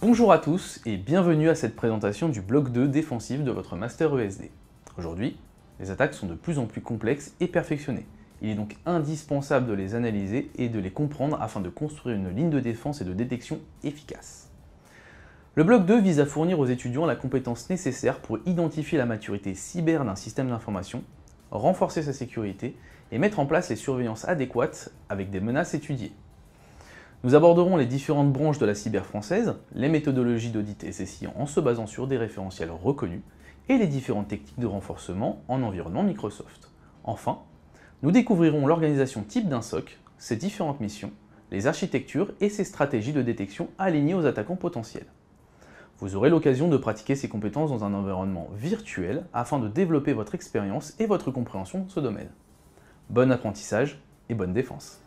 Bonjour à tous et bienvenue à cette présentation du bloc 2 défensif de votre Master ESD. Aujourd'hui, les attaques sont de plus en plus complexes et perfectionnées. Il est donc indispensable de les analyser et de les comprendre afin de construire une ligne de défense et de détection efficace. Le bloc 2 vise à fournir aux étudiants la compétence nécessaire pour identifier la maturité cyber d'un système d'information, renforcer sa sécurité et mettre en place les surveillances adéquates avec des menaces étudiées. Nous aborderons les différentes branches de la cyber française, les méthodologies d'audit et en se basant sur des référentiels reconnus et les différentes techniques de renforcement en environnement Microsoft. Enfin, nous découvrirons l'organisation type d'un SOC, ses différentes missions, les architectures et ses stratégies de détection alignées aux attaquants potentiels. Vous aurez l'occasion de pratiquer ces compétences dans un environnement virtuel afin de développer votre expérience et votre compréhension de ce domaine. Bon apprentissage et bonne défense